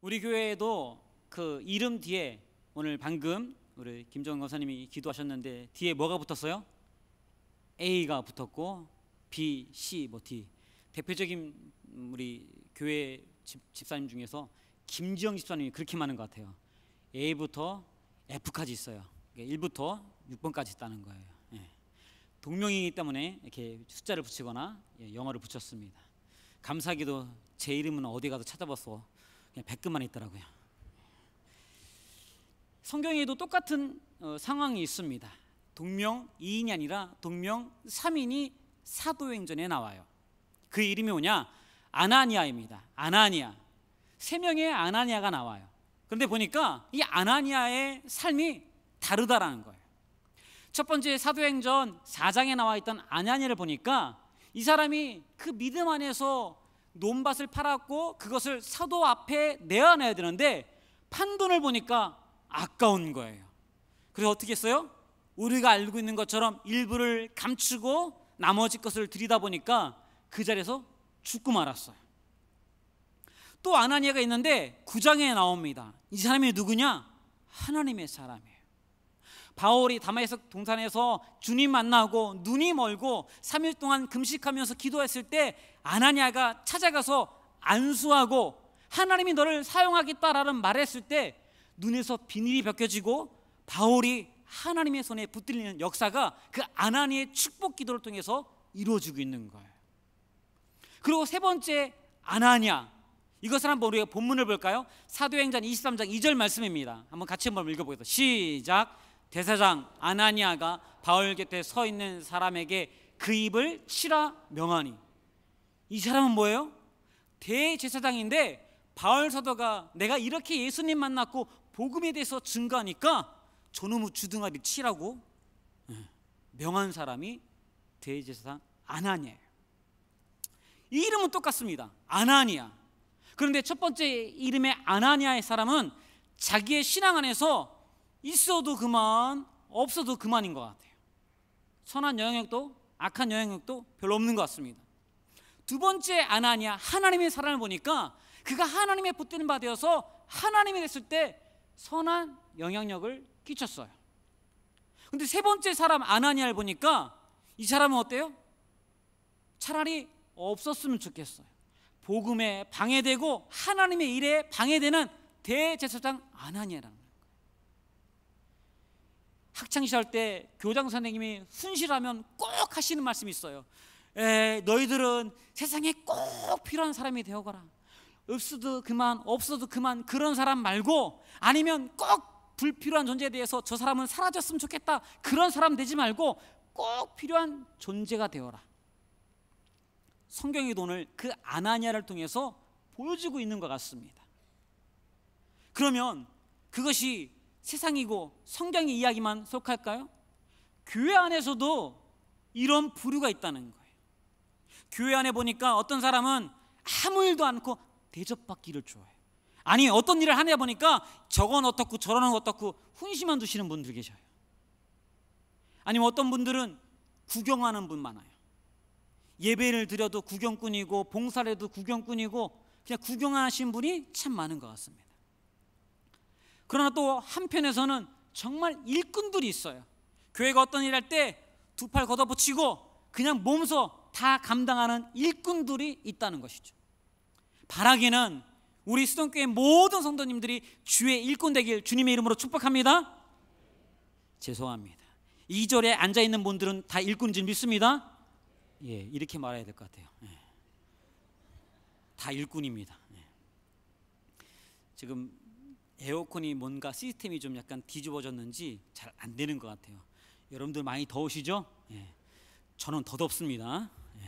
우리 교회에도 그 이름 뒤에 오늘 방금 우리 김정은 권사님이 기도하셨는데 뒤에 뭐가 붙었어요? A가 붙었고 B, C, 뭐 D 대표적인 우리 교회 집, 집사님 중에서 김지영 집사님이 그렇게 많은 것 같아요. A부터 F까지 있어요. 1부터 6번까지 있다는 거예요. 예. 동명이기 때문에 이렇게 숫자를 붙이거나 예, 영어를 붙였습니다. 감사기도 제 이름은 어디 가서 찾아봤어. 백금만 있더라고요. 성경에도 똑같은 어, 상황이 있습니다. 동명 2인이 아니라 동명 3인이 사도행전에 나와요. 그 이름이 뭐냐? 아나니아입니다. 아나니아. 세 명의 아나니아가 나와요. 그런데 보니까 이 아나니아의 삶이 다르다라는 거예요. 첫 번째 사도행전 4장에 나와 있던 아나니아를 보니까 이 사람이 그 믿음 안에서 논밭을 팔았고 그것을 사도 앞에 내어놔야 되는데 판돈을 보니까 아까운 거예요. 그래서 어떻게 했어요? 우리가 알고 있는 것처럼 일부를 감추고 나머지 것을 들이다 보니까 그 자리에서 죽고 말았어요. 또 아나니아가 있는데 구장에 나옵니다. 이 사람이 누구냐? 하나님의 사람이 바울이 다마에서 동산에서 주님 만나고 눈이 멀고 3일 동안 금식하면서 기도했을 때 아나니아가 찾아가서 안수하고 하나님이 너를 사용하겠다라는 말했을 을때 눈에서 비닐이 벗겨지고 바울이 하나님의 손에 붙들리는 역사가 그 아나니의 축복 기도를 통해서 이루어지고 있는 거예요. 그리고 세 번째 아나니아 이것을 한번 우리가 본문을 볼까요? 사도행전 23장 2절 말씀입니다. 한번 같이 한번 읽어보겠습니다. 시작. 대사장 아나니아가 바울 곁에 서 있는 사람에게 그 입을 치라 명하니 이 사람은 뭐예요? 대제사장인데 바울 사도가 내가 이렇게 예수님 만났고 복음에 대해서 증거하니까 저놈의 주둥아리 치라고 예, 명한 사람이 대제사장 아나니아예요. 이 이름은 똑같습니다. 아나니아. 그런데 첫 번째 이름의 아나니아의 사람은 자기의 신앙 안에서 있어도 그만, 없어도 그만인 것 같아요. 선한 영향력도 악한 영향력도 별로 없는 것 같습니다. 두 번째 아나니아 하나님의 사랑을 보니까 그가 하나님의 붙드는 바 되어서 하나님이 됐을 때 선한 영향력을 끼쳤어요. 근데 세 번째 사람 아나니아를 보니까 이 사람은 어때요? 차라리 없었으면 좋겠어요. 복음에 방해되고 하나님의 일에 방해되는 대제사장 아나니아라는 학창 시절 때 교장 선생님이 순실하면 꼭 하시는 말씀이 있어요. 에, 너희들은 세상에 꼭 필요한 사람이 되어가라. 없어도 그만, 없어도 그만 그런 사람 말고 아니면 꼭 불필요한 존재에 대해서 저 사람은 사라졌으면 좋겠다. 그런 사람 되지 말고 꼭 필요한 존재가 되어라. 성경이 돈을 그 아나니아를 통해서 보여주고 있는 것 같습니다. 그러면 그것이 세상이고 성경의 이야기만 속할까요? 교회 안에서도 이런 부류가 있다는 거예요. 교회 안에 보니까 어떤 사람은 아무 일도 않고 대접받기를 좋아해요. 아니 어떤 일을 하냐 보니까 저건 어떻고 저러는 어떻고 훈시만 두시는 분들 계셔요. 아니면 어떤 분들은 구경하는 분 많아요. 예배를 드려도 구경꾼이고 봉사를 해도 구경꾼이고 그냥 구경하신 분이 참 많은 것 같습니다. 그러나 또 한편에서는 정말 일꾼들이 있어요. 교회가 어떤 일할때 두 팔 걷어붙이고 그냥 몸소 다 감당하는 일꾼들이 있다는 것이죠. 바라기는 우리 수동교회 모든 성도님들이 주의 일꾼 되길 주님의 이름으로 축복합니다. 죄송합니다. 2절에 앉아 있는 분들은 다일꾼줄 믿습니다. 예, 이렇게 말해야 될 것 같아요. 예. 다 일꾼입니다. 예. 지금 에어컨이 뭔가 시스템이 좀 약간 뒤집어졌는지 잘 안 되는 것 같아요. 여러분들 많이 더우시죠? 예. 저는 더덥습니다. 예.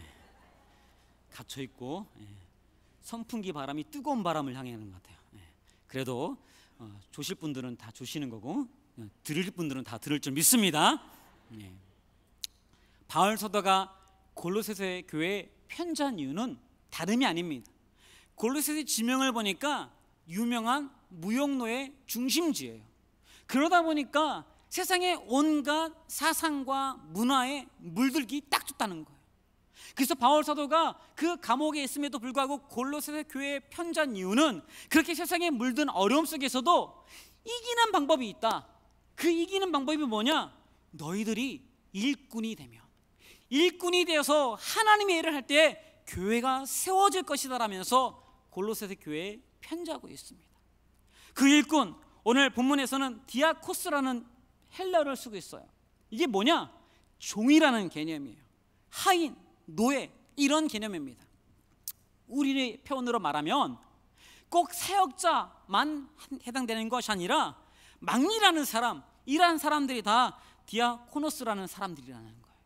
갇혀 있고 예. 선풍기 바람이 뜨거운 바람을 향해 하는 것 같아요. 예. 그래도 어, 조실 분들은 다 조시는 거고 어, 들을 분들은 다 들을 줄 믿습니다. 예. 바울 서더가 골로새서의 교회 편지한 이유는 다름이 아닙니다. 골로새서의 지명을 보니까 유명한 무역로의 중심지예요. 그러다 보니까 세상의 온갖 사상과 문화에 물들기 딱 좋다는 거예요. 그래서 바울 사도가 그 감옥에 있음에도 불구하고 골로새 교회에 편전 이유는 그렇게 세상에 물든 어려움 속에서도 이기는 방법이 있다. 그 이기는 방법이 뭐냐? 너희들이 일꾼이 되며 일꾼이 되어서 하나님의 일을 할 때 교회가 세워질 것이다라면서 골로새 교회에 편지하고 있습니다. 그 일꾼 오늘 본문에서는 디아코스라는 헬라를 쓰고 있어요. 이게 뭐냐? 종이라는 개념이에요. 하인, 노예 이런 개념입니다. 우리의 표현으로 말하면 꼭 사역자만 해당되는 것이 아니라 막리라는 사람, 일하는 사람들이 다 디아코노스라는 사람들이라는 거예요.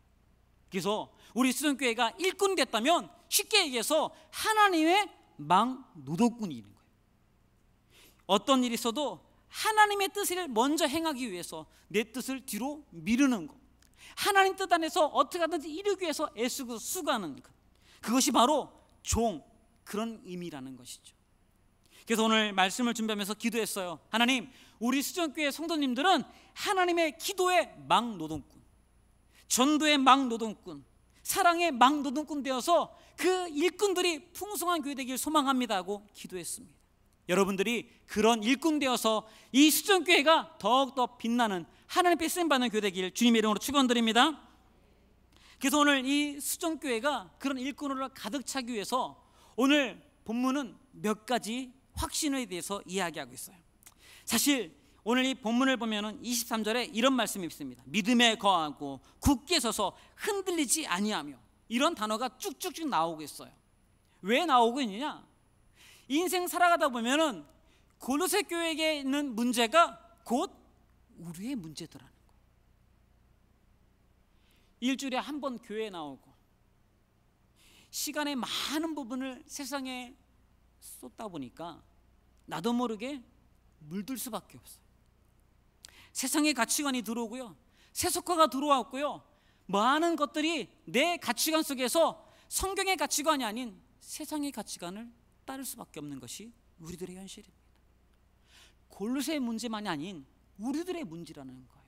그래서 우리 수련교회가 일꾼 됐다면 쉽게 얘기해서 하나님의 망 노동꾼이 있는 어떤 일이 있어도 하나님의 뜻을 먼저 행하기 위해서 내 뜻을 뒤로 미루는 것. 하나님 뜻 안에서 어떻게 하든지 이루기 위해서 애쓰고 수고하는 것. 그것이 바로 종 그런 의미라는 것이죠. 그래서 오늘 말씀을 준비하면서 기도했어요. 하나님, 우리 수정교회 성도님들은 하나님의 기도의 망 노동꾼, 전도의 망 노동꾼, 사랑의 망 노동꾼 되어서 그 일꾼들이 풍성한 교회 되길 소망합니다 하고 기도했습니다. 여러분들이 그런 일꾼 되어서 이 수정교회가 더욱더 빛나는 하나님께 쓰임받는 교회 되길 주님의 이름으로 축원드립니다 그래서 오늘 이 수정교회가 그런 일꾼으로 가득 차기 위해서 오늘 본문은 몇 가지 확신에 대해서 이야기하고 있어요 사실 오늘 이 본문을 보면 23절에 이런 말씀이 있습니다 믿음에 거하고 굳게 서서 흔들리지 아니하며 이런 단어가 쭉쭉쭉 나오고 있어요 왜 나오고 있느냐 인생 살아가다 보면은 골로새 교회에 있는 문제가 곧 우리의 문제더라는 거. 일주일에 한 번 교회에 나오고 시간의 많은 부분을 세상에 쏟다 보니까 나도 모르게 물들 수밖에 없어요. 세상의 가치관이 들어오고요. 세속화가 들어왔고요. 많은 것들이 내 가치관 속에서 성경의 가치관이 아닌 세상의 가치관을 따를 수밖에 없는 것이 우리들의 현실입니다. 골로새 문제만이 아닌 우리들의 문제라는 거예요.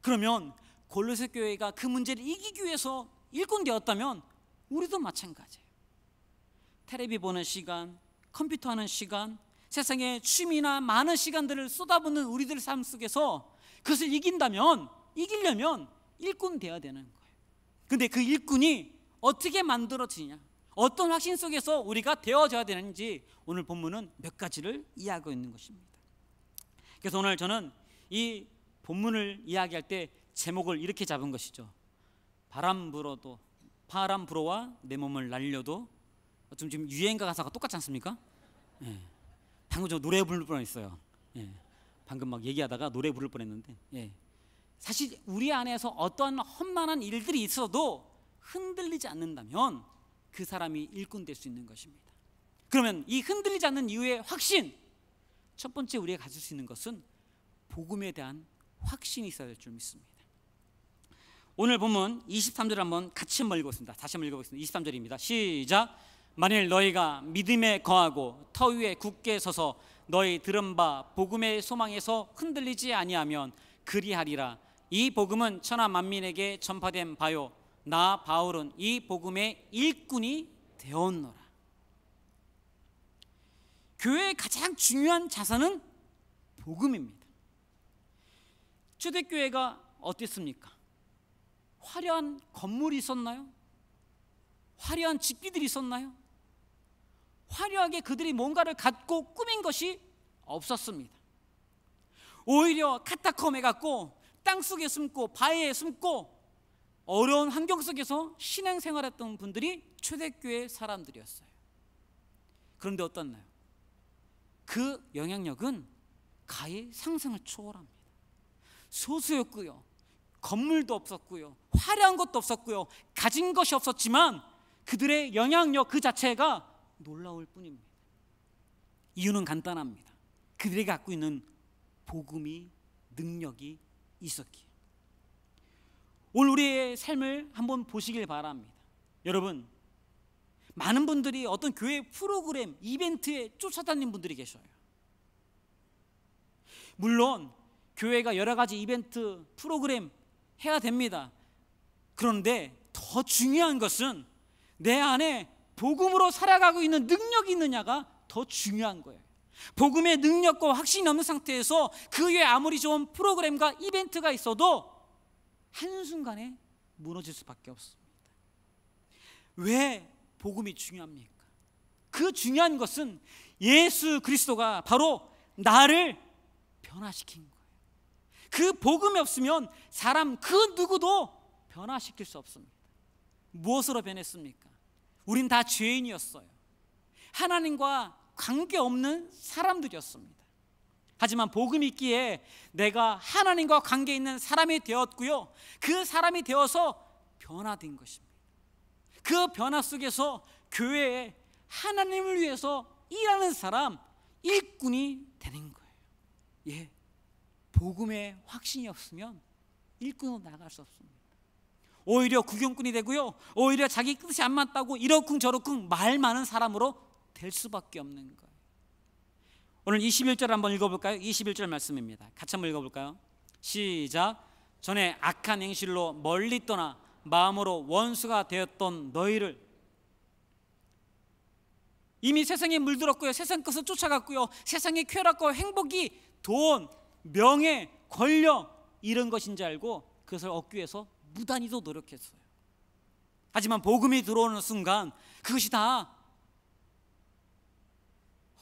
그러면 골로새 교회가 그 문제를 이기기 위해서 일꾼되었다면 우리도 마찬가지예요. 테레비 보는 시간, 컴퓨터 하는 시간, 세상에 취미나 많은 시간들을 쏟아붓는 우리들 삶 속에서 그것을 이긴다면 이기려면 일꾼 돼야 되는 거예요. 근데 그 일꾼이 어떻게 만들어지냐? 어떤 확신 속에서 우리가 되어져야 되는지 오늘 본문은 몇 가지를 이야기하고 있는 것입니다. 그래서 오늘 저는 이 본문을 이야기할 때 제목을 이렇게 잡은 것이죠. 바람 불어도 바람 불어와 내 몸을 날려도 어 지금 유행가 가사가 똑같지 않습니까? 예. 방금 저 노래 부를 뻔했어요. 예. 방금 막 얘기하다가 노래 부를 뻔했는데 예. 사실 우리 안에서 어떤 험만한 일들이 있어도 흔들리지 않는다면 그 사람이 일꾼 될 수 있는 것입니다. 그러면 이 흔들리지 않는 이유의 확신 첫 번째 우리가 가질 수 있는 것은 복음에 대한 확신이 있어야 될 줄 믿습니다. 오늘 보면 23절 한번 같이 한번 읽어보겠습니다. 다시 한번 읽어보겠습니다. 23절입니다. 시작. 만일 너희가 믿음에 거하고 터 위에 굳게 서서 너희 들은 바 복음의 소망에서 흔들리지 아니하면 그리하리라. 이 복음은 천하 만민에게 전파된 바요 나 바울은 이 복음의 일꾼이 되었노라. 교회의 가장 중요한 자산은 복음입니다. 초대교회가 어땠습니까? 화려한 건물이 있었나요? 화려한 집기들이 있었나요? 화려하게 그들이 뭔가를 갖고 꾸민 것이 없었습니다. 오히려 카타콤에 갔고 땅 속에 숨고 바위에 숨고 어려운 환경 속에서 신앙 생활했던 분들이 초대교회 사람들이었어요. 그런데 어떻나요? 그 영향력은 가히 상상을 초월합니다. 소수였고요. 건물도 없었고요. 화려한 것도 없었고요. 가진 것이 없었지만 그들의 영향력 그 자체가 놀라울 뿐입니다. 이유는 간단합니다. 그들이 갖고 있는 복음이 능력이 있었기에. 오늘 우리의 삶을 한번 보시길 바랍니다. 여러분, 많은 분들이 어떤 교회 프로그램, 이벤트에 쫓아다니는 분들이 계셔요. 물론 교회가 여러 가지 이벤트, 프로그램 해야 됩니다. 그런데 더 중요한 것은 내 안에 복음으로 살아가고 있는 능력이 있느냐가 더 중요한 거예요. 복음의 능력과 확신이 없는 상태에서 그 외에 아무리 좋은 프로그램과 이벤트가 있어도 한순간에 무너질 수밖에 없습니다. 왜 복음이 중요합니까? 그 중요한 것은 예수 그리스도가 바로 나를 변화시킨 거예요. 그 복음이 없으면 사람 그 누구도 변화시킬 수 없습니다. 무엇으로 변했습니까? 우린 다 죄인이었어요. 하나님과 관계없는 사람들이었습니다. 하지만 복음이 있기에 내가 하나님과 관계 있는 사람이 되었고요. 그 사람이 되어서 변화된 것입니다. 그 변화 속에서 교회에 하나님을 위해서 일하는 사람, 일꾼이 되는 거예요. 예. 복음의 확신이 없으면 일꾼으로 나갈 수 없습니다. 오히려 구경꾼이 되고요. 오히려 자기 뜻이 안 맞다고 이러쿵저러쿵 말 많은 사람으로 될 수밖에 없는 거예요. 오늘 21절 한번 읽어볼까요? 21절 말씀입니다. 같이 한번 읽어볼까요? 시작. 전에 악한 행실로 멀리 떠나 마음으로 원수가 되었던 너희를 이미 세상에 물들었고요. 세상 것을 쫓아갔고요. 세상의 쾌락과 행복이 돈, 명예, 권력 이런 것인지 알고 그것을 얻기 위해서 무단히도 노력했어요. 하지만 복음이 들어오는 순간 그것이 다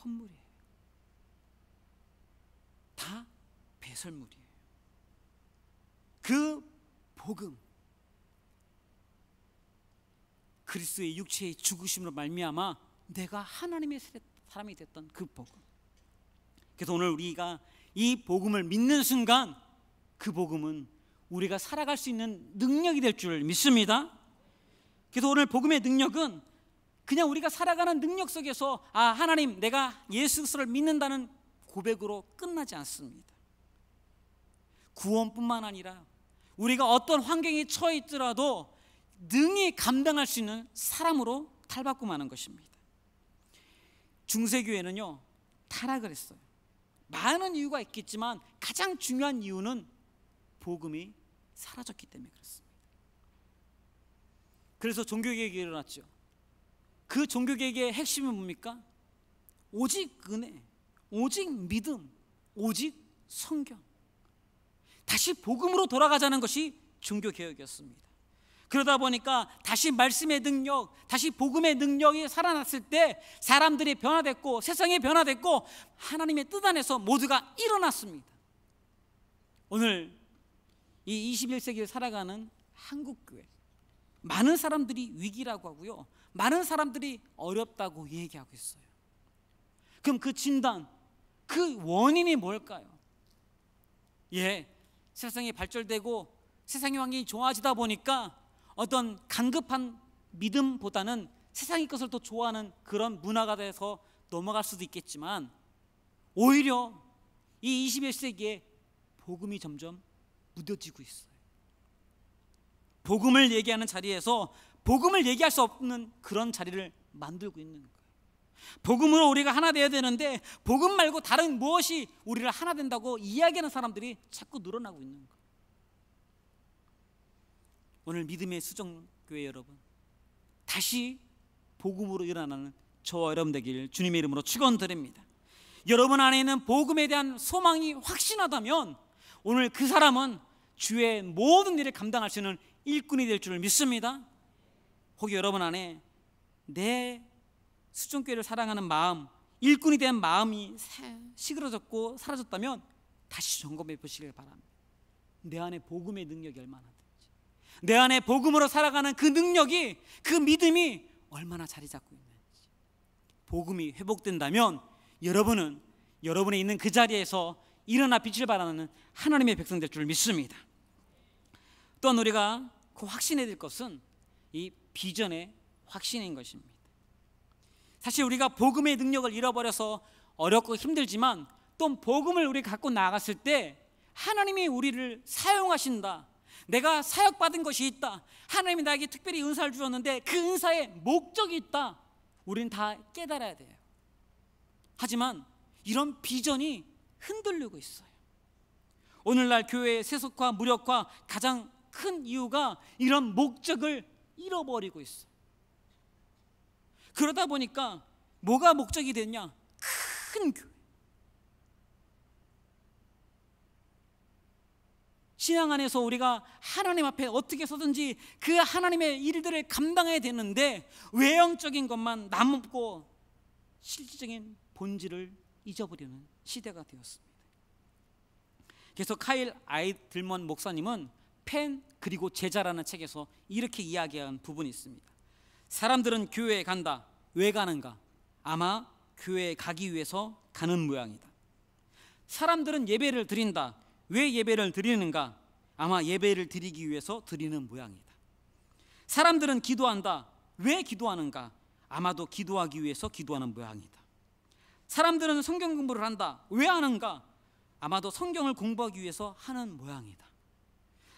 헛물이에요. 다 배설물이에요. 그 복음 그리스도의 육체의 죽으심으로 말미암아 내가 하나님의 사람이 됐던 그 복음. 그래서 오늘 우리가 이 복음을 믿는 순간 그 복음은 우리가 살아갈 수 있는 능력이 될 줄 믿습니다. 그래서 오늘 복음의 능력은 그냥 우리가 살아가는 능력 속에서 아 하나님 내가 예수를 믿는다는 고백으로 끝나지 않습니다. 구원뿐만 아니라 우리가 어떤 환경에 처해 있더라도 능히 감당할 수 있는 사람으로 탈바꿈 하는 것입니다. 중세교회는요, 타락을 했어요. 많은 이유가 있겠지만 가장 중요한 이유는 복음이 사라졌기 때문에 그렇습니다. 그래서 종교개혁이 일어났죠. 그 종교개혁의 핵심은 뭡니까? 오직 은혜. 오직 믿음, 오직 성경. 다시 복음으로 돌아가자는 것이 종교 개혁이었습니다. 그러다 보니까 다시 말씀의 능력, 다시 복음의 능력이 살아났을 때 사람들이 변화됐고 세상이 변화됐고 하나님의 뜻 안에서 모두가 일어났습니다. 오늘 이 21세기를 살아가는 한국 교회 많은 사람들이 위기라고 하고요. 많은 사람들이 어렵다고 얘기하고 있어요. 그럼 그 진단 그 원인이 뭘까요? 예, 세상이 발전되고 세상의 환경이 좋아지다 보니까 어떤 간급한 믿음보다는 세상의 것을 더 좋아하는 그런 문화가 돼서 넘어갈 수도 있겠지만 오히려 이 21세기에 복음이 점점 무뎌지고 있어요. 복음을 얘기하는 자리에서 복음을 얘기할 수 없는 그런 자리를 만들고 있는 거예요. 복음으로 우리가 하나 되어야 되는데 복음 말고 다른 무엇이 우리를 하나 된다고 이야기하는 사람들이 자꾸 늘어나고 있는 거. 오늘 믿음의 수정 교회 여러분 다시 복음으로 일어나는 저와 여러분 되길 주님의 이름으로 축원드립니다. 여러분 안에 있는 복음에 대한 소망이 확신하다면 오늘 그 사람은 주의 모든 일을 감당할 수 있는 일꾼이 될줄 믿습니다. 혹 여러분 안에 내 수준교회를 사랑하는 마음, 일꾼이 된 마음이 시그러졌고 사라졌다면 다시 점검해 보시길 바랍니다. 내 안에 복음의 능력이 얼마나 되는지, 내 안에 복음으로 살아가는 그 능력이, 그 믿음이 얼마나 자리 잡고 있는지. 복음이 회복된다면 여러분은 여러분이 있는 그 자리에서 일어나 빛을 발하는 하나님의 백성 될 줄 믿습니다. 또한 우리가 그 확신해야 될 것은 이 비전의 확신인 것입니다. 사실 우리가 복음의 능력을 잃어버려서 어렵고 힘들지만 또 복음을 우리 갖고 나갔을때 하나님이 우리를 사용하신다. 내가 사역받은 것이 있다. 하나님이 나에게 특별히 은사를 주었는데 그 은사에 목적이 있다. 우리는 다 깨달아야 돼요. 하지만 이런 비전이 흔들리고 있어요. 오늘날 교회의 세속과무력과 가장 큰 이유가 이런 목적을 잃어버리고 있어요. 그러다 보니까 뭐가 목적이 됐냐? 큰 교회. 신앙 안에서 우리가 하나님 앞에 어떻게 서든지 그 하나님의 일들을 감당해야 되는데 외형적인 것만 남고 실질적인 본질을 잊어버리는 시대가 되었습니다. 그래서 카일 아이들먼 목사님은 팬 그리고 제자라는 책에서 이렇게 이야기한 부분이 있습니다. 사람들은 교회에 간다. 왜 가는가? 아마 교회에 가기 위해서 가는 모양이다. 사람들은 예배를 드린다. 왜 예배를 드리는가? 아마 예배를 드리기 위해서 드리는 모양이다. 사람들은 기도한다. 왜 기도하는가? 아마도 기도하기 위해서 기도하는 모양이다. 사람들은 성경 공부를 한다. 왜 하는가? 아마도 성경을 공부하기 위해서 하는 모양이다.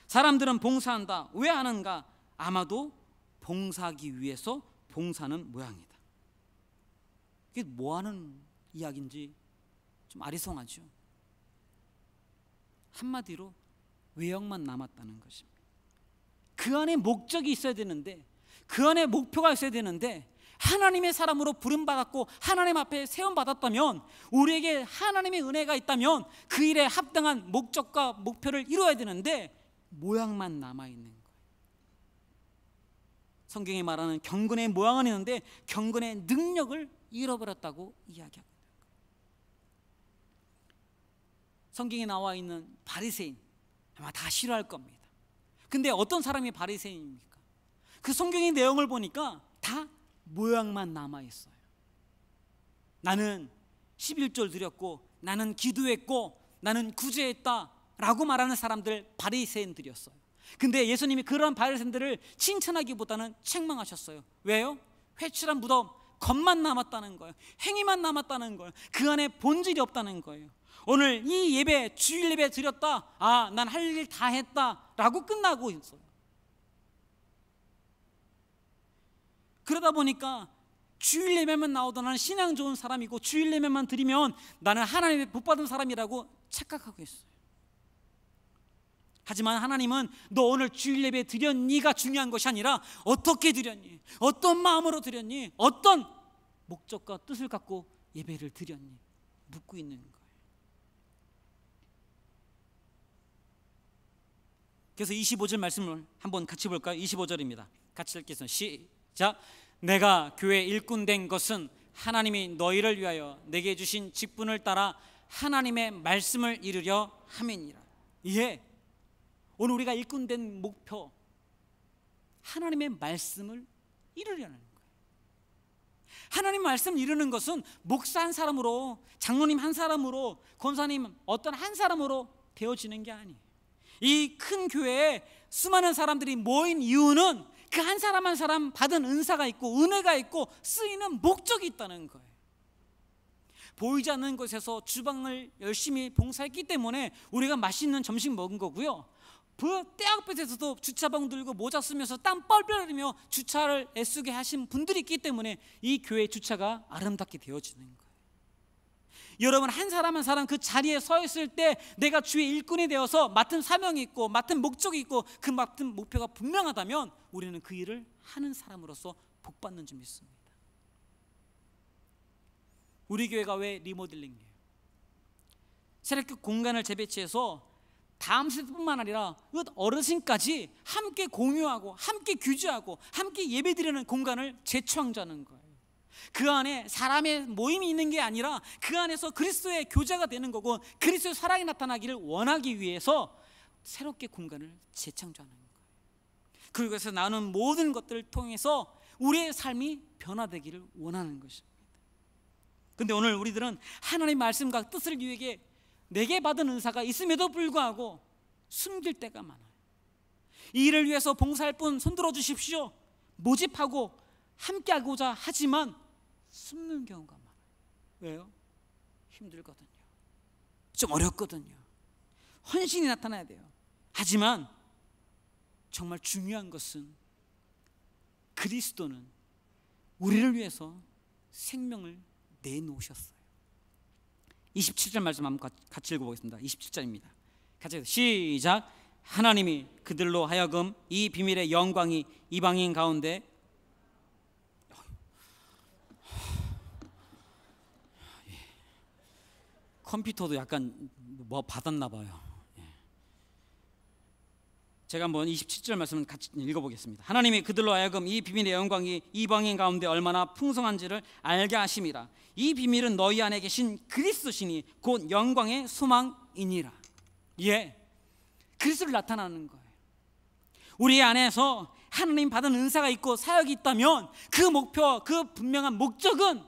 사람들은 봉사한다. 왜 하는가? 아마도 봉사하기 위해서 봉사는 모양이다. 이게 뭐 하는 이야기인지 좀 아리송하죠. 한마디로 외형만 남았다는 것입니다. 그 안에 목적이 있어야 되는데 그 안에 목표가 있어야 되는데 하나님의 사람으로 부름 받았고 하나님 앞에 세움 받았다면 우리에게 하나님의 은혜가 있다면 그 일에 합당한 목적과 목표를 이루어야 되는데 모양만 남아 있는 성경에 말하는 경건의 모양은 있는데 경건의 능력을 잃어버렸다고 이야기합니다. 성경에 나와 있는 바리새인 아마 다 싫어할 겁니다. 근데 어떤 사람이 바리새인입니까? 그 성경의 내용을 보니까 다 모양만 남아 있어요. 나는 11절 드렸고 나는 기도했고 나는 구제했다라고 말하는 사람들 바리새인들이었어요. 근데 예수님이 그러한 바리새인들을 칭찬하기보다는 책망하셨어요. 왜요? 회칠한 무덤, 겉만 남았다는 거예요. 행위만 남았다는 거예요. 그 안에 본질이 없다는 거예요. 오늘 이 예배 주일 예배 드렸다. 아, 난 할 일 다 했다라고 끝나고 있어요. 그러다 보니까 주일 예배만 나오던 한 신앙 좋은 사람이고 주일 예배만 드리면 나는 하나님의 복 받은 사람이라고 착각하고 있어요. 하지만 하나님은 너 오늘 주일 예배 드렸니가 중요한 것이 아니라 어떻게 드렸니? 어떤 마음으로 드렸니? 어떤 목적과 뜻을 갖고 예배를 드렸니? 묻고 있는 거예요. 그래서 25절 말씀을 한번 같이 볼까요? 25절입니다. 같이 읽겠습니다. 시작. 내가 교회 일꾼 된 것은 하나님이 너희를 위하여 내게 주신 직분을 따라 하나님의 말씀을 이루려 함이니라. 예. 오늘 우리가 일꾼된 목표 하나님의 말씀을 이루려는 거예요. 하나님 말씀 이루는 것은 목사 한 사람으로 장로님 한 사람으로 권사님 어떤 한 사람으로 되어지는 게 아니에요. 이 큰 교회에 수많은 사람들이 모인 이유는 그 한 사람 한 사람 받은 은사가 있고 은혜가 있고 쓰이는 목적이 있다는 거예요. 보이지 않는 곳에서 주방을 열심히 봉사했기 때문에 우리가 맛있는 점심 먹은 거고요. 그 떼학볕에서도 주차방 들고 모자 쓰면서 땀 뻘뻘 흘리며 주차를 애쓰게 하신 분들이 있기 때문에 이 교회 주차가 아름답게 되어지는 거예요. 여러분 한 사람 한 사람 그 자리에 서 있을 때 내가 주의 일꾼이 되어서 맡은 사명이 있고 맡은 목적이 있고 그 맡은 목표가 분명하다면 우리는 그 일을 하는 사람으로서 복받는 줄 믿습니다. 우리 교회가 왜 리모델링이에요? 새롭게 공간을 재배치해서 다음 세대뿐만 아니라 그 어르신까지 함께 공유하고 함께 규제하고 함께 예배드리는 공간을 재창조하는 거예요. 그 안에 사람의 모임이 있는 게 아니라 그 안에서 그리스도의 교제가 되는 거고 그리스도의 사랑이 나타나기를 원하기 위해서 새롭게 공간을 재창조하는 거예요. 그리고서 나는 모든 것들을 통해서 우리의 삶이 변화되기를 원하는 것입니다. 근데 오늘 우리들은 하나님의 말씀과 뜻을 위해 내게 받은 은사가 있음에도 불구하고 숨길 때가 많아요. 이 일을 위해서 봉사할 분 손들어 주십시오. 모집하고 함께하고자 하지만 숨는 경우가 많아요. 왜요? 힘들거든요. 좀 어렵거든요. 헌신이 나타나야 돼요. 하지만 정말 중요한 것은 그리스도는 우리를 위해서 생명을 내놓으셨어요. 27절 말씀 한번 같이 읽어보겠습니다. 27절입니다. 같이 시작. 하나님이 그들로 하여금 이 비밀의 영광이 이방인 가운데 아, 예. 아, 예. 컴퓨터도 약간 뭐 받았나 봐요. 제가 한번 27절 말씀을 같이 읽어보겠습니다. 하나님이 그들로 하여금 이 비밀의 영광이 이방인 가운데 얼마나 풍성한지를 알게 하심이라. 이 비밀은 너희 안에 계신 그리스도시니 곧 영광의 소망이니라. 예, 그리스도를 나타나는 거예요. 우리 안에서 하나님 받은 은사가 있고 사역이 있다면 그 목표, 그 분명한 목적은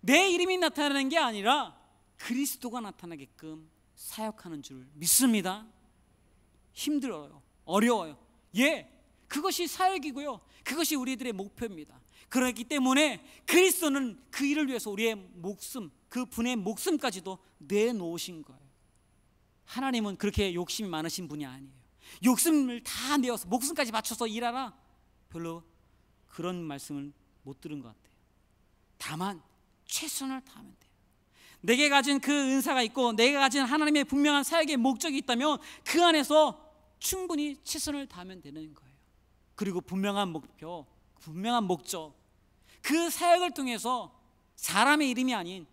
내 이름이 나타나는 게 아니라 그리스도가 나타나게끔 사역하는 줄 믿습니다. 힘들어요. 어려워요. 예, 그것이 사역이고요. 그것이 우리들의 목표입니다. 그렇기 때문에 그리스도는 그 일을 위해서 우리의 목숨, 그 분의 목숨까지도 내놓으신 거예요. 하나님은 그렇게 욕심이 많으신 분이 아니에요. 욕심을 다 내어서 목숨까지 바쳐서 일하라. 별로 그런 말씀을 못 들은 것 같아요. 다만 최선을 다하면 돼요. 내게 가진 그 은사가 있고 내가 가진 하나님의 분명한 사역의 목적이 있다면 그 안에서 충분히 최선을 다하면 되는 거예요. 그리고 분명한 목표, 분명한 목적. 그 사역을 통해서 사람의 이름이 아닌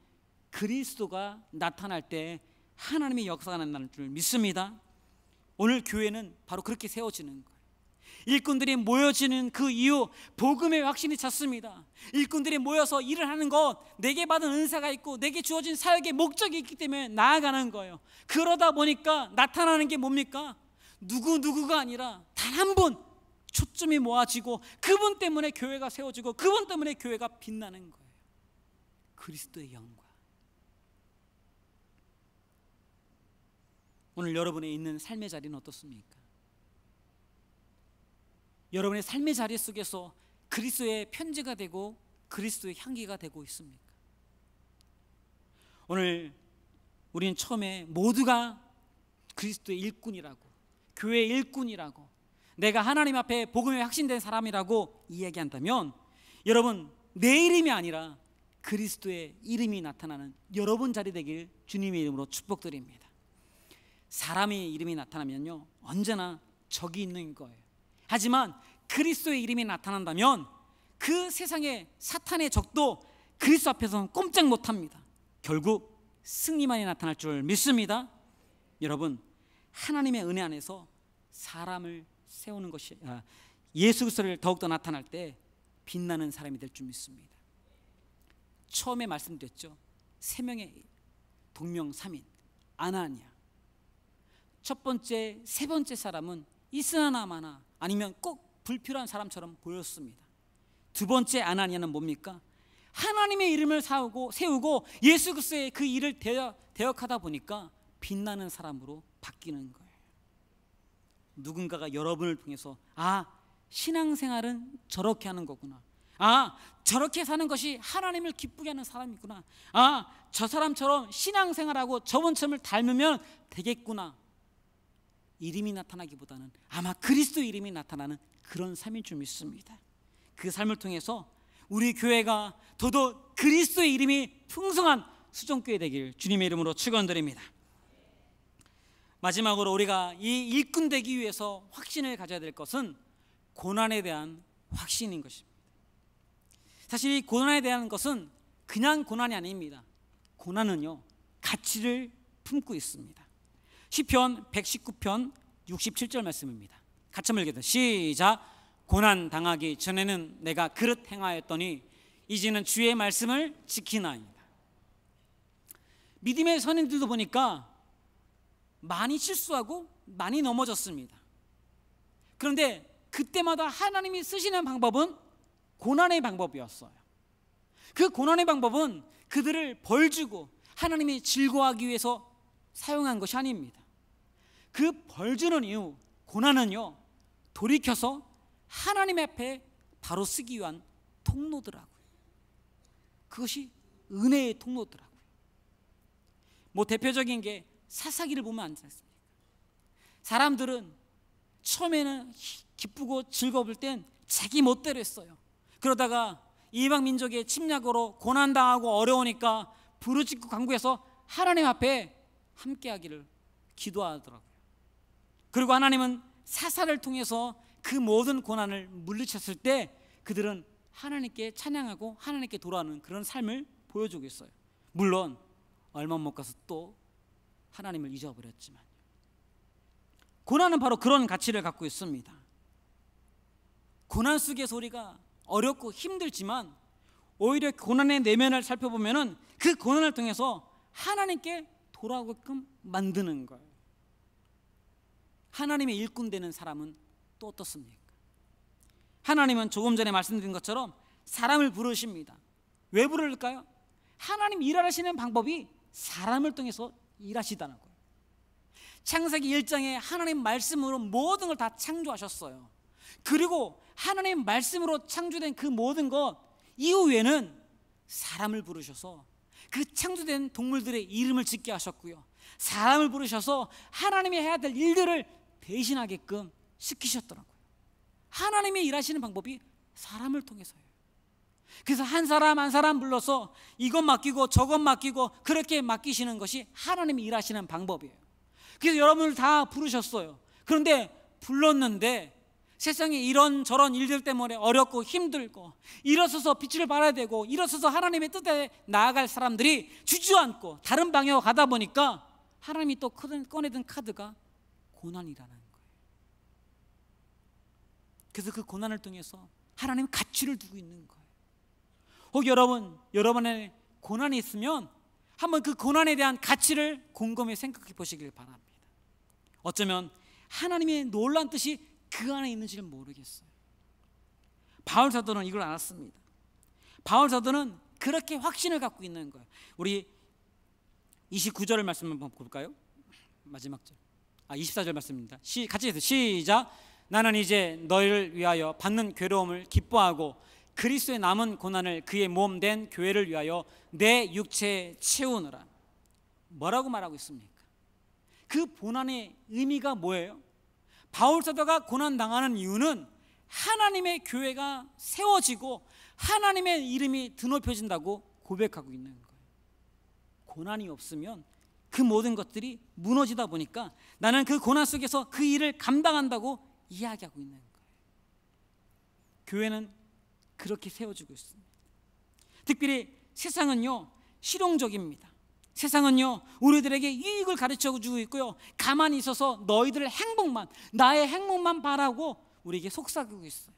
그리스도가 나타날 때 하나님의 역사가 난다는 줄 믿습니다. 오늘 교회는 바로 그렇게 세워지는 거예요. 일꾼들이 모여지는 그 이유 복음의 확신이 찼습니다. 일꾼들이 모여서 일을 하는 것 내게 받은 은사가 있고 내게 주어진 사역의 목적이 있기 때문에 나아가는 거예요. 그러다 보니까 나타나는 게 뭡니까? 누구 누구가 아니라 단 한 분 초점이 모아지고 그분 때문에 교회가 세워지고 그분 때문에 교회가 빛나는 거예요. 그리스도의 영광. 오늘 여러분의 있는 삶의 자리는 어떻습니까? 여러분의 삶의 자리 속에서 그리스도의 편지가 되고 그리스도의 향기가 되고 있습니까? 오늘 우리는 처음에 모두가 그리스도의 일꾼이라고 교회 일꾼이라고 내가 하나님 앞에 복음에 확신된 사람이라고 이야기한다면 여러분 내 이름이 아니라 그리스도의 이름이 나타나는 여러분 자리 되길 주님의 이름으로 축복드립니다. 사람의 이름이 나타나면요 언제나 적이 있는 거예요. 하지만 그리스도의 이름이 나타난다면 그 세상의 사탄의 적도 그리스도 앞에서는 꼼짝 못합니다. 결국 승리만이 나타날 줄 믿습니다. 여러분 하나님의 은혜 안에서 사람을 세우는 것이 아, 예수 그리스도를 더욱더 나타날 때 빛나는 사람이 될 줄 믿습니다. 처음에 말씀드렸죠. 세 명의 동명 삼인 아나니아. 첫 번째, 세 번째 사람은 이스나마나 아니면 꼭 불필요한 사람처럼 보였습니다. 두 번째 아나니아는 뭡니까? 하나님의 이름을 사우고, 세우고 예수 그리스도의 그 일을 대역, 대역하다 보니까 빛나는 사람으로 바뀌는 거예요. 누군가가 여러분을 통해서 아, 신앙생활은 저렇게 하는 거구나. 아, 저렇게 사는 것이 하나님을 기쁘게 하는 사람이구나. 아, 저 사람처럼 신앙생활하고 저번처럼 닮으면 되겠구나. 이름이 나타나기보다는 아마 그리스도 이름이 나타나는 그런 삶인 줄 믿습니다. 그 삶을 통해서 우리 교회가 더더 그리스도의 이름이 풍성한 수정교회 되길 주님의 이름으로 축원드립니다. 마지막으로 우리가 이 일꾼 되기 위해서 확신을 가져야 될 것은 고난에 대한 확신인 것입니다. 사실 이 고난에 대한 것은 그냥 고난이 아닙니다. 고난은요. 가치를 품고 있습니다. 시편 119편 67절 말씀입니다. 같이 읽겠습니다. 시작. 고난 당하기 전에는 내가 그릇 행하였더니 이제는 주의 말씀을 지키나이다. 믿음의 선인들도 보니까 많이 실수하고 많이 넘어졌습니다. 그런데 그때마다 하나님이 쓰시는 방법은 고난의 방법이었어요. 그 고난의 방법은 그들을 벌주고 하나님이 즐거워하기 위해서 사용한 것이 아닙니다. 그 벌주는 이유, 고난은요, 돌이켜서 하나님 앞에 바로 쓰기 위한 통로더라고요. 그것이 은혜의 통로더라고요. 뭐 대표적인 게 사사기를 보면 안 되겠습니까? 사람들은 처음에는 기쁘고 즐거울 땐 자기 멋대로 했어요. 그러다가 이방 민족의 침략으로 고난 당하고 어려우니까 부르짖고 강구해서 하나님 앞에 함께하기를 기도하더라고요. 그리고 하나님은 사사를 통해서 그 모든 고난을 물리쳤을 때 그들은 하나님께 찬양하고 하나님께 돌아오는 그런 삶을 보여주고 있어요. 물론 얼마 못 가서 또 하나님을 잊어버렸지만 고난은 바로 그런 가치를 갖고 있습니다. 고난 속에서 리가 어렵고 힘들지만 오히려 고난의 내면을 살펴보면은 그 고난을 통해서 하나님께 돌아오게끔 만드는 거예요. 하나님의 일꾼 되는 사람은 또 어떻습니까? 하나님은 조금 전에 말씀드린 것처럼 사람을 부르십니다. 왜 부를까요? 하나님 일하시는 방법이 사람을 통해서 일하시다는 거예요. 창세기 1장에 하나님 말씀으로 모든 걸 다 창조하셨어요. 그리고 하나님 말씀으로 창조된 그 모든 것 이후에는 사람을 부르셔서 그 창조된 동물들의 이름을 짓게 하셨고요. 사람을 부르셔서 하나님이 해야 될 일들을 대신하게끔 시키셨더라고요. 하나님이 일하시는 방법이 사람을 통해서요. 그래서 한 사람 한 사람 불러서 이것 맡기고 저것 맡기고 그렇게 맡기시는 것이 하나님이 일하시는 방법이에요. 그래서 여러분을 다 부르셨어요. 그런데 불렀는데 세상에 이런저런 일들 때문에 어렵고 힘들고 일어서서 빛을 발해야 되고 일어서서 하나님의 뜻에 나아갈 사람들이 주저앉고 다른 방향으로 가다 보니까 하나님이 또 꺼내든 카드가 고난이라는 거예요. 그래서 그 고난을 통해서 하나님 가치를 두고 있는 거예요. 혹 여러분 여러분의 고난이 있으면 한번 그 고난에 대한 가치를 곰곰이 생각해 보시길 바랍니다. 어쩌면 하나님의 놀란 뜻이 그 안에 있는지를 모르겠어요. 바울 사도는 이걸 알았습니다. 바울 사도는 그렇게 확신을 갖고 있는 거예요. 우리 29절 말씀 한번 볼까요? 마지막 절. 아, 24절 말씀입니다. 시, 같이 해서 시작. 나는 이제 너희를 위하여 받는 괴로움을 기뻐하고 그리스도의 남은 고난을 그의 몸 된 교회를 위하여 내 육체에 채우느라 뭐라고 말하고 있습니까? 그 고난의 의미가 뭐예요? 바울 사도가 고난 당하는 이유는 하나님의 교회가 세워지고 하나님의 이름이 드높여진다고 고백하고 있는 거예요. 고난이 없으면 그 모든 것들이 무너지다 보니까 나는 그 고난 속에서 그 일을 감당한다고 이야기하고 있는 거예요. 교회는 그렇게 세워주고 있습니다. 특별히 세상은요 실용적입니다. 세상은요 우리들에게 유익을 가르쳐 주고 있고요 가만히 있어서 너희들 행복만 나의 행복만 바라고 우리에게 속삭이고 있어요.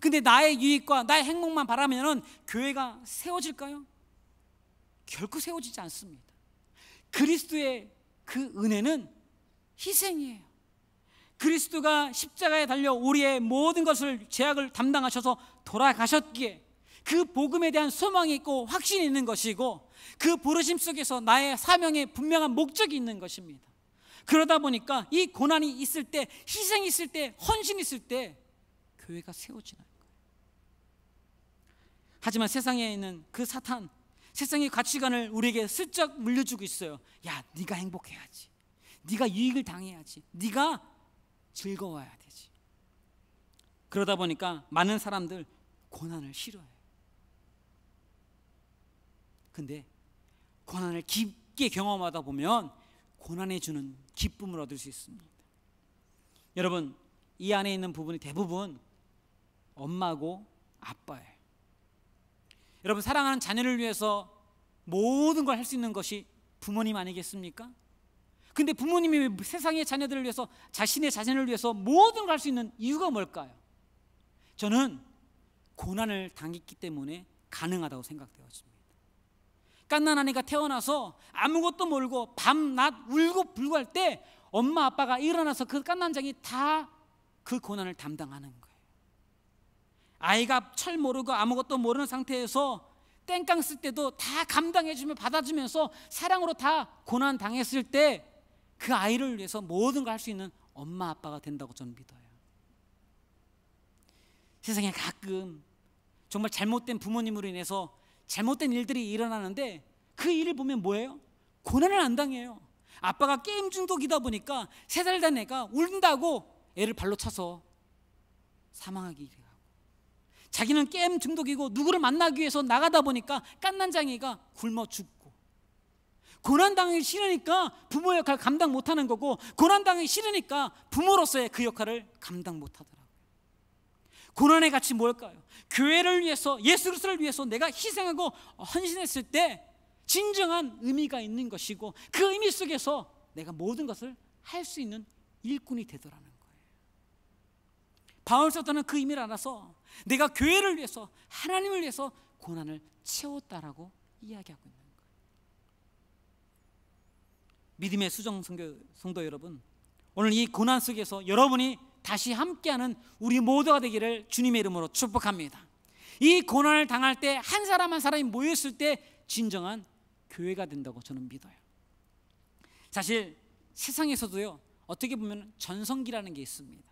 근데 나의 유익과 나의 행복만 바라면은 교회가 세워질까요? 결코 세워지지 않습니다. 그리스도의 그 은혜는 희생이에요. 그리스도가 십자가에 달려 우리의 모든 것을 죄악을 담당하셔서 돌아가셨기에 그 복음에 대한 소망이 있고 확신이 있는 것이고 그 부르심 속에서 나의 사명에 분명한 목적이 있는 것입니다. 그러다 보니까 이 고난이 있을 때 희생이 있을 때 헌신이 있을 때 교회가 세워지는 거예요. 하지만 세상에 있는 그 사탄 세상의 가치관을 우리에게 슬쩍 물려주고 있어요. 야, 네가 행복해야지. 네가 유익을 당해야지. 네가 즐거워야 되지. 그러다 보니까 많은 사람들 고난을 싫어해요. 근데 고난을 깊게 경험하다 보면 고난이 주는 기쁨을 얻을 수 있습니다. 여러분, 이 안에 있는 부분이 대부분 엄마고 아빠예요. 여러분, 사랑하는 자녀를 위해서 모든 걸 할 수 있는 것이 부모님 아니겠습니까? 근데 부모님이 세상의 자녀들을 위해서 자신의 자녀를 위해서 모든 걸 할 수 있는 이유가 뭘까요? 저는 고난을 당했기 때문에 가능하다고 생각되어집니다. 깐난 아내가 태어나서 아무것도 모르고 밤낮 울고 불고할 때 엄마 아빠가 일어나서 그 깐난 장이 다 그 고난을 담당하는 거예요. 아이가 철 모르고 아무것도 모르는 상태에서 땡깡 쓸 때도 다 감당해주며 받아주면서 사랑으로 다 고난 당했을 때 그 아이를 위해서 모든 걸 할 수 있는 엄마 아빠가 된다고 저는 믿어요. 세상에 가끔 정말 잘못된 부모님으로 인해서 잘못된 일들이 일어나는데 그 일을 보면 뭐예요? 고난을 안 당해요. 아빠가 게임 중독이다 보니까 세 살 된 애가 울다고 애를 발로 차서 사망하기 하고 자기는 게임 중독이고 누구를 만나기 위해서 나가다 보니까 깐난 장애가 굶어 죽고 고난 당하기 싫으니까 부모 역할 감당 못하는 거고 고난 당하기 싫으니까 부모로서의 그 역할을 감당 못하더라. 고난의 가치 뭘까요? 교회를 위해서 예수 그리스도를 위해서 내가 희생하고 헌신했을 때 진정한 의미가 있는 것이고 그 의미 속에서 내가 모든 것을 할 수 있는 일꾼이 되더라는 거예요. 바울 사도는 그 의미를 알아서 내가 교회를 위해서 하나님을 위해서 고난을 채웠다라고 이야기하고 있는 거예요. 믿음의 수정 성도, 여러분, 오늘 이 고난 속에서 여러분이 다시 함께하는 우리 모두가 되기를 주님의 이름으로 축복합니다. 이 고난을 당할 때 한 사람 한 사람이 모였을 때 진정한 교회가 된다고 저는 믿어요. 사실 세상에서도요 어떻게 보면 전성기라는 게 있습니다.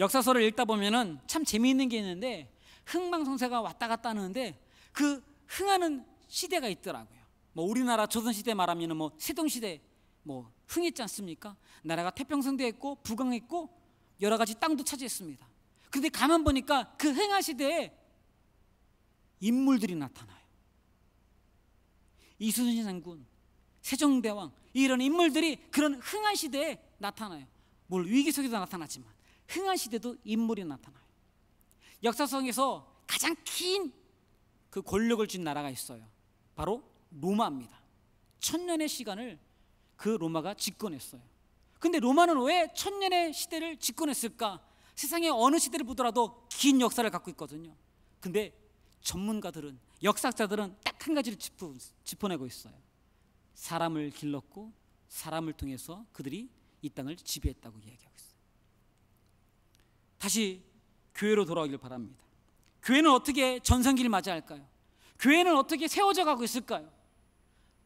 역사서를 읽다 보면은 참 재미있는 게 있는데 흥망성쇠가 왔다 갔다 하는데 그 흥하는 시대가 있더라고요. 뭐 우리나라 조선 시대 말하면은 뭐 세동 시대 뭐 흥했지 않습니까? 나라가 태평성대했고 부강했고 여러 가지 땅도 차지했습니다. 그런데 가만 보니까 그 행하 시대에 인물들이 나타나요. 이순신 장군, 세종대왕 이런 인물들이 그런 흥한 시대에 나타나요. 뭘 위기 속에도 나타났지만 흥한 시대도 인물이 나타나요. 역사성에서 가장 긴 그 권력을 쥔 나라가 있어요. 바로 로마입니다. 천년의 시간을 그 로마가 집권했어요. 근데 로마는 왜 천년의 시대를 집권했을까? 세상의 어느 시대를 보더라도 긴 역사를 갖고 있거든요. 근데 전문가들은 역사학자들은 딱 한 가지를 짚어, 짚어내고 있어요. 사람을 길렀고 사람을 통해서 그들이 이 땅을 지배했다고 이야기하고 있어요. 다시 교회로 돌아오길 바랍니다. 교회는 어떻게 전성기를 맞이 할까요? 교회는 어떻게 세워져 가고 있을까요?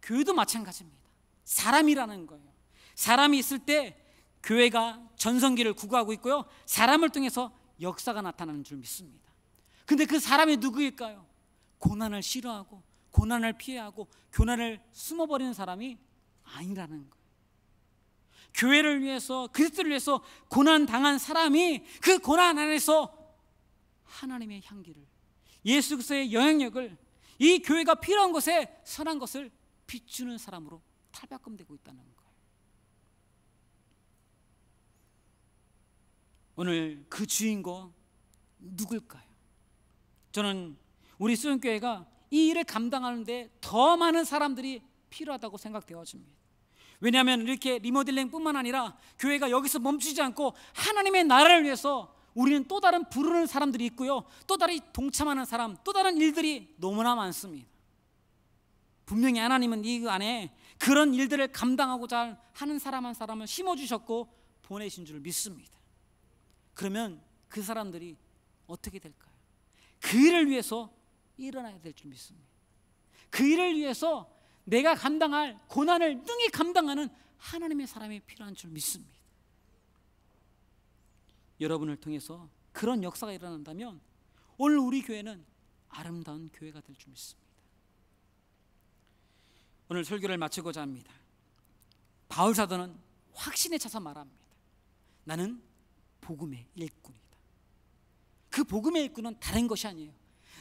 교회도 마찬가지입니다. 사람이라는 거예요. 사람이 있을 때 교회가 전성기를 구구하고 있고요. 사람을 통해서 역사가 나타나는 줄 믿습니다. 근데 그 사람이 누구일까요? 고난을 싫어하고 고난을 피해하고 교난을 숨어버리는 사람이 아니라는 거예요. 교회를 위해서 그리스도를 위해서 고난 당한 사람이 그 고난 안에서 하나님의 향기를 예수 그리스도의 영향력을 이 교회가 필요한 곳에 선한 것을 비추는 사람으로 탈바꿈되고 있다는 것. 오늘 그 주인공 누굴까요? 저는 우리 수영교회가 이 일을 감당하는데 더 많은 사람들이 필요하다고 생각되어집니다. 왜냐하면 이렇게 리모델링뿐만 아니라 교회가 여기서 멈추지 않고 하나님의 나라를 위해서 우리는 또 다른 부르는 사람들이 있고요. 또 다른 동참하는 사람, 또 다른 일들이 너무나 많습니다. 분명히 하나님은 이 안에 그런 일들을 감당하고자 하는 사람 한 사람을 심어주셨고 보내신 줄 믿습니다. 그러면 그 사람들이 어떻게 될까요? 그 일을 위해서 일어나야 될 줄 믿습니다. 그 일을 위해서 내가 감당할 고난을 능히 감당하는 하나님의 사람이 필요한 줄 믿습니다. 여러분을 통해서 그런 역사가 일어난다면 오늘 우리 교회는 아름다운 교회가 될 줄 믿습니다. 오늘 설교를 마치고자 합니다. 바울 사도는 확신에 차서 말합니다. 나는 복음의 일꾼이다. 그 복음의 일꾼은 다른 것이 아니에요.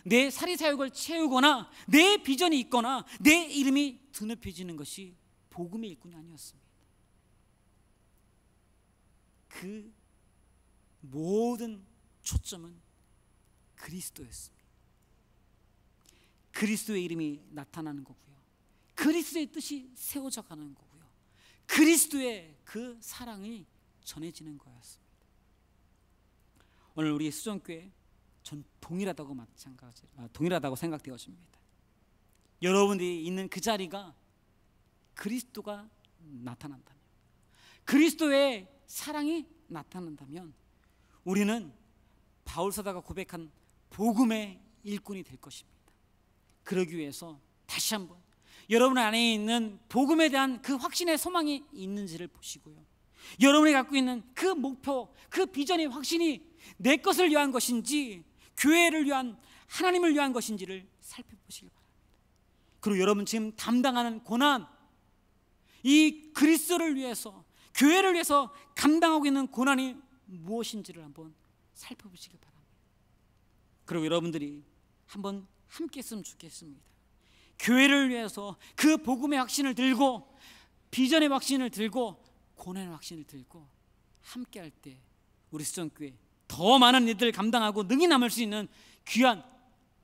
내 사리 사욕을 채우거나 내 비전이 있거나 내 이름이 드높여지는 것이 복음의 일꾼이 아니었습니다. 그 모든 초점은 그리스도였습니다. 그리스도의 이름이 나타나는 거고요. 그리스도의 뜻이 세워져 가는 거고요. 그리스도의 그 사랑이 전해지는 거였습니다. 오늘 우리 수정교회 전 동일하다고 마찬가지 아, 동일하다고 생각되어집니다. 여러분이 있는 그 자리가 그리스도가 나타난다면 그리스도의 사랑이 나타난다면 우리는 바울 사도가 고백한 복음의 일꾼이 될 것입니다. 그러기 위해서 다시 한번 여러분 안에 있는 복음에 대한 그 확신의 소망이 있는지를 보시고요. 여러분이 갖고 있는 그 목표, 그 비전의 확신이 내 것을 위한 것인지 교회를 위한 하나님을 위한 것인지를 살펴보시길 바랍니다. 그리고 여러분 지금 담당하는 고난 이 그리스도를 위해서 교회를 위해서 감당하고 있는 고난이 무엇인지를 한번 살펴보시길 바랍니다. 그리고 여러분들이 한번 함께 했으면 좋겠습니다. 교회를 위해서 그 복음의 확신을 들고 비전의 확신을 들고 고난의 확신을 들고 함께 할 때 우리 수정교회 더 많은 일들을 감당하고 능히 남을 수 있는 귀한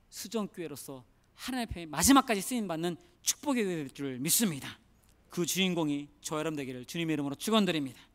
수정교회로서 하나님의 마지막까지 쓰임받는 축복이 될줄 믿습니다 그 주인공이 저 여러분 되기를 주님의 이름으로 축원드립니다